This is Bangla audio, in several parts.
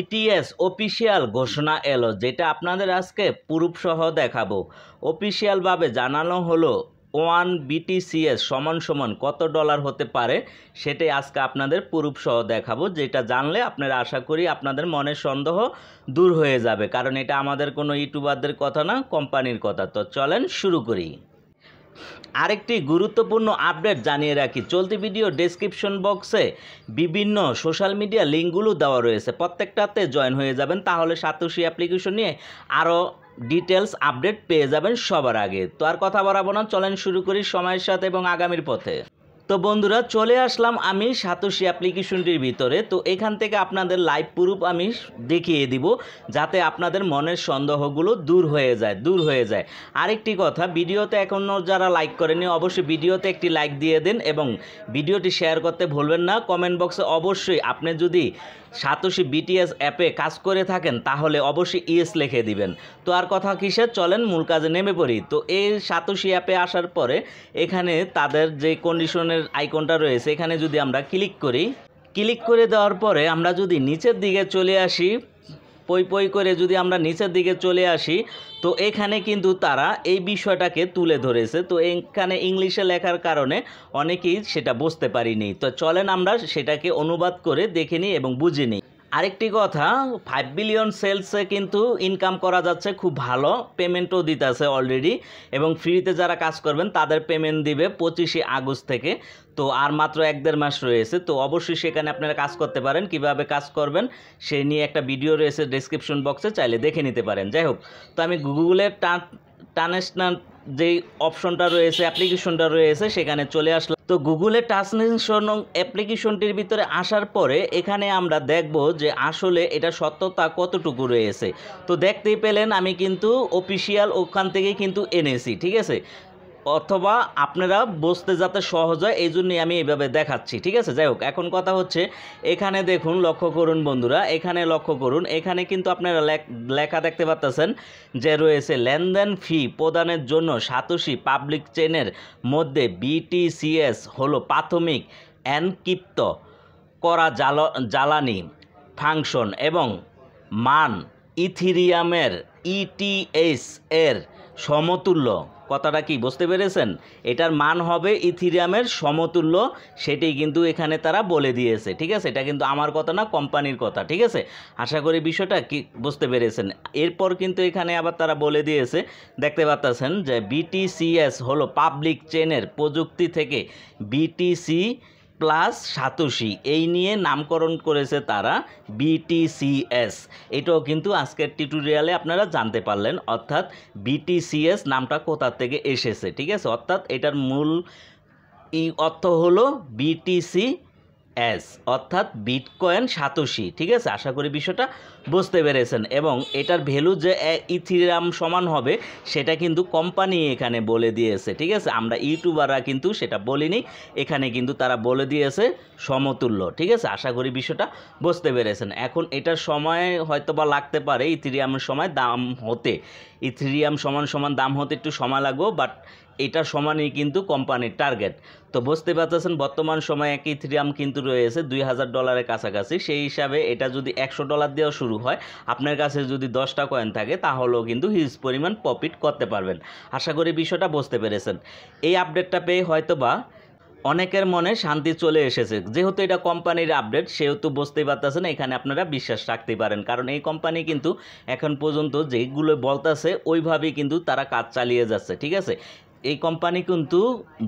ইটিএস e অফিসিয়াল ঘোষণা এলো যেটা আপনাদের আজকে পুরুপসহ দেখাবো অফিসিয়ালভাবে জানানো হলো ওয়ান বিটিসিএস সমান সমান কত ডলার হতে পারে সেটাই আজকে আপনাদের প্রুফসহ দেখাবো যেটা জানলে আপনারা আশা করি আপনাদের মনের সন্দেহ দূর হয়ে যাবে কারণ এটা আমাদের কোনো ইউটিউবারদের কথা না কোম্পানির কথা তো চলেন শুরু করি আরেকটি গুরুত্বপূর্ণ আপডেট জানিয়ে রাখি চলতি ভিডিও ডেসক্রিপশন বক্সে বিভিন্ন সোশ্যাল মিডিয়া লিঙ্কগুলো দেওয়া রয়েছে প্রত্যেকটাতে জয়েন হয়ে যাবেন তাহলে সাতোশি অ্যাপ্লিকেশন নিয়ে আরও ডিটেলস আপডেট পেয়ে যাবেন সবার আগে তো আর কথা বলাবো না চলেন শুরু করি সময়ের সাথে এবং আগামীর পথে তো বন্ধুরা চলে আসলাম আমি সাতোশি অ্যাপ্লিকেশনটির ভিতরে তো এখান থেকে আপনাদের লাইভ প্রুফ আমি দেখিয়ে দিব যাতে আপনাদের মনের সন্দেহগুলো দূর হয়ে যায় দূর হয়ে যায় আরেকটি কথা ভিডিওতে এখনও যারা লাইক করেনি অবশ্যই ভিডিওতে একটি লাইক দিয়ে দিন এবং ভিডিওটি শেয়ার করতে ভুলবেন না কমেন্ট বক্সে অবশ্যই আপনি যদি সাতোশি বিটিএস অ্যাপে কাজ করে থাকেন তাহলে অবশ্যই ইএস e লিখে দিবেন তো আর কথা কিসে চলেন মূল কাজে নেমে পড়ি তো এই সাতোশি অ্যাপে আসার পরে এখানে তাদের যে কন্ডিশনের ধরনের আইকনটা রয়েছে এখানে যদি আমরা ক্লিক করি ক্লিক করে দেওয়ার পরে আমরা যদি নিচের দিকে চলে আসি পই পই করে যদি আমরা নিচের দিকে চলে আসি তো এখানে কিন্তু তারা এই বিষয়টাকে তুলে ধরেছে তো এখানে ইংলিশে লেখার কারণে অনেকেই সেটা বুঝতে পারিনি তো চলেন আমরা সেটাকে অনুবাদ করে দেখে নিই এবং বুঝে নিই আরেকটি কথা ফাইভ বিলিয়ন সেলসে কিন্তু ইনকাম করা যাচ্ছে খুব ভালো পেমেন্টও দিতেছে অলরেডি এবং ফ্রিতে যারা কাজ করবেন তাদের পেমেন্ট দিবে পঁচিশে আগস্ট থেকে তো আর মাত্র এক দেড় মাস রয়েছে তো অবশ্যই সেখানে আপনারা কাজ করতে পারেন কিভাবে কাজ করবেন সে নিয়ে একটা ভিডিও রয়েছে ডেসক্রিপশন বক্সে চাইলে দেখে নিতে পারেন যাই হোক তো আমি গুগলের টান টানেশনাল যেই অপশনটা রয়েছে অ্যাপ্লিকেশনটা রয়েছে সেখানে চলে আসলাম তো গুগলে ট্রান্সলেশন অ্যাপ্লিকেশনটির ভিতরে আসার পরে এখানে আমরা দেখব যে আসলে এটা সত্যতা কতটুকু রয়েছে তো দেখতেই পেলেন আমি কিন্তু অফিসিয়াল ওখান থেকে কিন্তু এনেছি ঠিক আছে অথবা আপনারা বসতে যাতে সহজ হয় এই জন্যই আমি এইভাবে দেখাচ্ছি ঠিক আছে যাই হোক এখন কথা হচ্ছে এখানে দেখুন লক্ষ্য করুন বন্ধুরা এখানে লক্ষ্য করুন এখানে কিন্তু আপনারা লেখা দেখতে পাচ্ছেন যে রয়েছে লেনদেন ফি প্রদানের জন্য সাতোশি পাবলিক চেনের মধ্যে বিটিসিএস হলো প্রাথমিক অ্যানকিপ্ত করা জাল জ্বালানি ফাংশন এবং মান ইথিরিয়ামের ইটিএস e এর সমতুল্য কথাটা কি বুঝতে পেরেছেন এটার মান হবে ইথিরিয়ামের সমতুল্য সেটি কিন্তু এখানে তারা বলে দিয়েছে ঠিক আছে এটা কিন্তু আমার কথা না কোম্পানির কথা ঠিক আছে আশা করি বিষয়টা কি বুঝতে পেরেছেন এরপর কিন্তু এখানে আবার তারা বলে দিয়েছে দেখতে পাচ্ছেন যে বিটিসিএস হলো পাবলিক চেনের প্রযুক্তি থেকে বিটিসি প্লাস সাতোশি এই নিয়ে নামকরণ করেছে তারা বিটিসিএস এটাও কিন্তু আজকের টিউটোরিয়ালে আপনারা জানতে পারলেন অর্থাৎ বিটিসিএস নামটা কোথা থেকে এসেছে ঠিক আছে অর্থাৎ এটার মূল অর্থ হলো বিটিসি অ্যাস অর্থাৎ বিটকয়েন সাতোশি ঠিক আছে আশা করি বিষয়টা বুঝতে পেরেছেন এবং এটার ভ্যালু যে ইথিরাম সমান হবে সেটা কিন্তু কোম্পানি এখানে বলে দিয়েছে ঠিক আছে আমরা ইউটিউবাররা কিন্তু সেটা বলিনি এখানে কিন্তু তারা বলে দিয়েছে সমতুল্য ঠিক আছে আশা করি বিষয়টা বুঝতে পেরেছেন এখন এটার সময় হয়তো বা লাগতে পারে ইথিরিয়ামের সময় দাম হতে ইথিরিয়াম সমান সমান দাম হতে একটু সময় লাগবে বাট এটা সমানই কিন্তু কোম্পানির টার্গেট তো বুঝতে পারতেছেন বর্তমান সময়ে এক ইথিরিয়াম কিন্তু রয়েছে দুই হাজার ডলারের কাছাকাছি সেই হিসাবে এটা যদি একশো ডলার দিয়েও শুরু হয় আপনার কাছে যদি দশটা কয়েন থাকে তাহলেও কিন্তু হিউজ পরিমাণ প্রফিট করতে পারবেন আশা করি বিষয়টা বুঝতে পেরেছেন এই আপডেটটা পেয়ে হয়তো বা অনেকের মনে শান্তি চলে এসেছে যেহেতু এটা কোম্পানির আপডেট সেহেতু বুঝতেই পারতেছেন এখানে আপনারা বিশ্বাস রাখতে পারেন কারণ এই কোম্পানি কিন্তু এখন পর্যন্ত যেগুলো বলতেছে ওইভাবেই কিন্তু তারা কাজ চালিয়ে যাচ্ছে ঠিক আছে এই কোম্পানি কিন্তু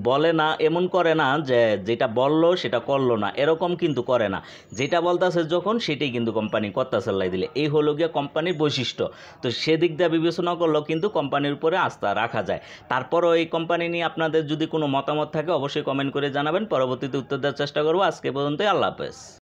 বলে না এমন করে না যে যেটা বললো সেটা করলো না এরকম কিন্তু করে না যেটা বলতেছে যখন সেটাই কিন্তু কোম্পানি কর্তা লাই দিলে এই হলো গিয়ে কোম্পানির বৈশিষ্ট্য তো সেদিক দিয়ে বিবেচনা করলেও কিন্তু কোম্পানির উপরে আস্থা রাখা যায় তারপরও এই কোম্পানি নিয়ে আপনাদের যদি কোনো মতামত থাকে অবশ্যই কমেন্ট করে জানাবেন পরবর্তীতে উত্তর দেওয়ার চেষ্টা করবো আজকে পর্যন্তই আল্লাহ হাফেজ